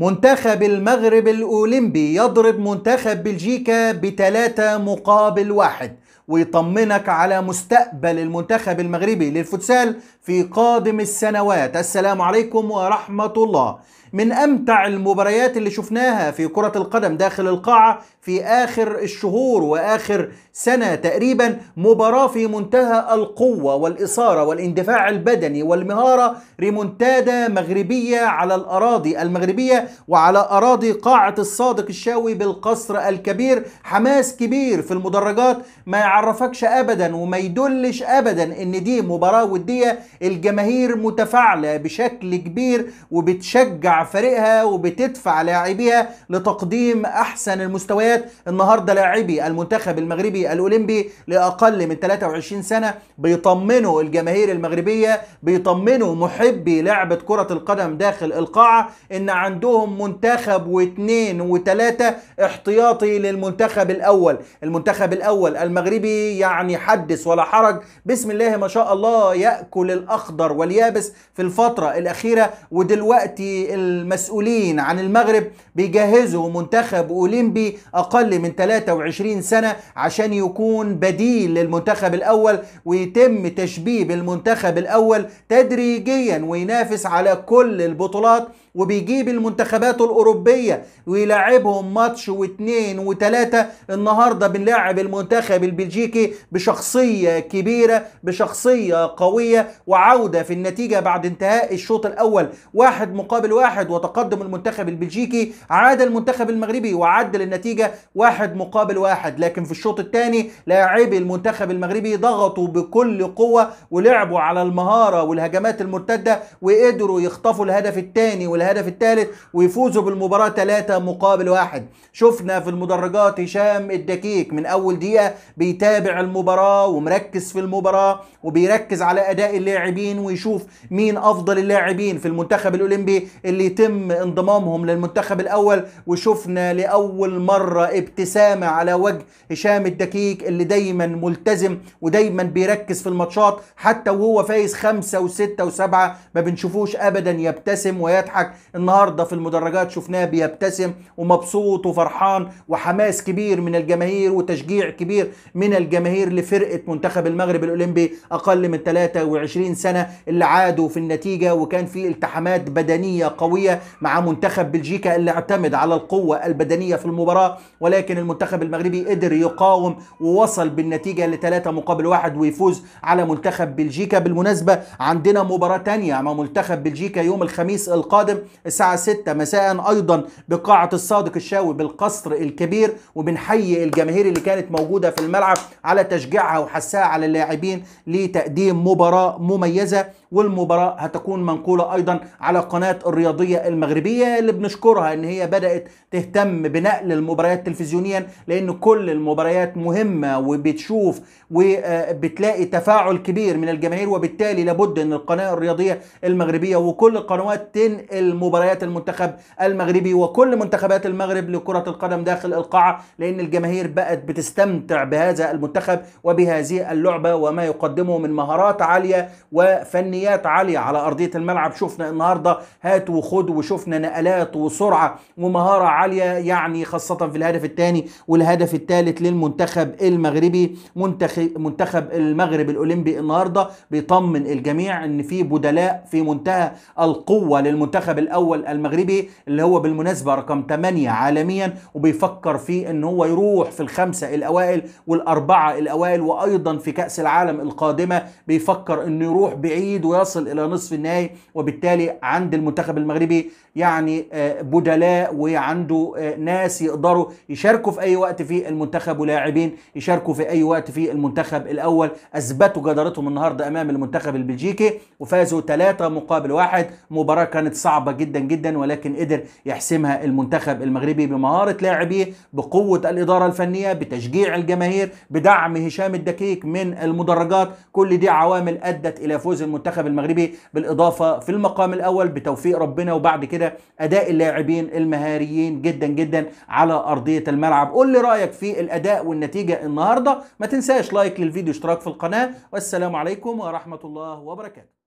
منتخب المغرب الأولمبي يضرب منتخب بلجيكا بتلاتة مقابل واحد ويطمنك على مستقبل المنتخب المغربي للفوتسال في قادم السنوات السلام عليكم ورحمة الله من امتع المباريات اللي شفناها في كره القدم داخل القاعه في اخر الشهور واخر سنه تقريبا مباراه في منتهى القوه والاثاره والاندفاع البدني والمهاره ريمونتادا مغربيه على الاراضي المغربيه وعلى اراضي قاعه الصادق الشاوي بالقصر الكبير حماس كبير في المدرجات ما يعرفكش ابدا وما يدلش ابدا ان دي مباراه وديه الجماهير متفاعله بشكل كبير وبتشجع فريقها وبتدفع لاعبيها لتقديم احسن المستويات النهارده لاعبي المنتخب المغربي الاولمبي لاقل من 23 سنه بيطمنوا الجماهير المغربيه بيطمنوا محبي لعبه كره القدم داخل القاعه ان عندهم منتخب واثنين وثلاثه احتياطي للمنتخب الاول المنتخب الاول المغربي يعني حدث ولا حرج بسم الله ما شاء الله ياكل الاخضر واليابس في الفتره الاخيره ودلوقتي المسؤولين عن المغرب بيجهزوا منتخب أولمبي أقل من 23 سنة عشان يكون بديل للمنتخب الأول ويتم تشبيب المنتخب الأول تدريجيا وينافس على كل البطولات وبيجيب المنتخبات الأوروبية ويلعبهم ماتش واثنين وثلاثة النهاردة بنلعب المنتخب البلجيكي بشخصية كبيرة بشخصية قوية وعودة في النتيجة بعد انتهاء الشوط الأول واحد مقابل واحد واحد وتقدم المنتخب البلجيكي عاد المنتخب المغربي وعدل النتيجة واحد مقابل واحد لكن في الشوط الثاني لاعبي المنتخب المغربي ضغطوا بكل قوة ولعبوا على المهارة والهجمات المرتدة وقدروا يخطفوا الهدف الثاني والهدف الثالث ويفوزوا بالمباراة ثلاثة مقابل واحد شفنا في المدرجات هشام الدكيك من أول دقيقة بيتابع المباراة ومركز في المباراة وبيركز على أداء اللاعبين ويشوف مين أفضل اللاعبين في المنتخب الأولمبي اللي بيتم انضمامهم للمنتخب الاول وشفنا لاول مره ابتسامه على وجه هشام الدكيك اللي دايما ملتزم ودايما بيركز في الماتشات حتى وهو فايز خمسة وستة وسبعة ما بنشوفوش ابدا يبتسم ويضحك النهارده في المدرجات شفناه بيبتسم ومبسوط وفرحان وحماس كبير من الجماهير وتشجيع كبير من الجماهير لفرقه منتخب المغرب الاولمبي اقل من 23 سنه اللي عادوا في النتيجه وكان في التحامات بدنيه قويه القوية مع منتخب بلجيكا اللي اعتمد على القوة البدنية في المباراة ولكن المنتخب المغربي قدر يقاوم ووصل بالنتيجة لثلاثة مقابل واحد ويفوز على منتخب بلجيكا بالمناسبة عندنا مباراة تانية مع منتخب بلجيكا يوم الخميس القادم الساعة 6 مساء أيضا بقاعة الصادق الشاوي بالقصر الكبير وبنحيي الجماهير اللي كانت موجودة في الملعب على تشجيعها وحسها على اللاعبين لتقديم مباراة مميزة والمباراة هتكون منقولة أيضا على قناة الرياضية الرياضيه المغربيه اللي بنشكرها ان هي بدات تهتم بنقل المباريات تلفزيونيا لان كل المباريات مهمه وبتشوف وبتلاقي تفاعل كبير من الجماهير وبالتالي لابد ان القناه الرياضيه المغربيه وكل القنوات تنقل مباريات المنتخب المغربي وكل منتخبات المغرب لكره القدم داخل القاعه لان الجماهير بقت بتستمتع بهذا المنتخب وبهذه اللعبه وما يقدمه من مهارات عاليه وفنيات عاليه على ارضيه الملعب شفنا النهارده هاتوا وخد وشفنا نقلات وسرعه ومهاره عاليه يعني خاصه في الهدف الثاني والهدف الثالث للمنتخب المغربي منتخب منتخب المغرب الاولمبي النهارده بيطمن الجميع ان في بدلاء في منتهى القوه للمنتخب الاول المغربي اللي هو بالمناسبه رقم 8 عالميا وبيفكر في ان هو يروح في الخمسه الاوائل والاربعه الاوائل وايضا في كاس العالم القادمه بيفكر انه يروح بعيد ويصل الى نصف النهائي وبالتالي عند المنتخب المغربي المغربي يعني آه، بدلاء وعنده آه، ناس يقدروا يشاركوا في اي وقت في المنتخب ولاعبين يشاركوا في اي وقت في المنتخب الاول اثبتوا جدارتهم النهارده امام المنتخب البلجيكي وفازوا ثلاثة مقابل واحد مباراة كانت صعبة جدا جدا ولكن قدر يحسمها المنتخب المغربي بمهارة لاعبيه بقوة الإدارة الفنية بتشجيع الجماهير بدعم هشام الدكيك من المدرجات كل دي عوامل أدت إلى فوز المنتخب المغربي بالإضافة في المقام الأول بتوفيق ربنا هنا وبعد كده اداء اللاعبين المهاريين جدا جدا على ارضيه الملعب قول لي رايك في الاداء والنتيجه النهارده ما تنساش لايك للفيديو اشتراك في القناه والسلام عليكم ورحمه الله وبركاته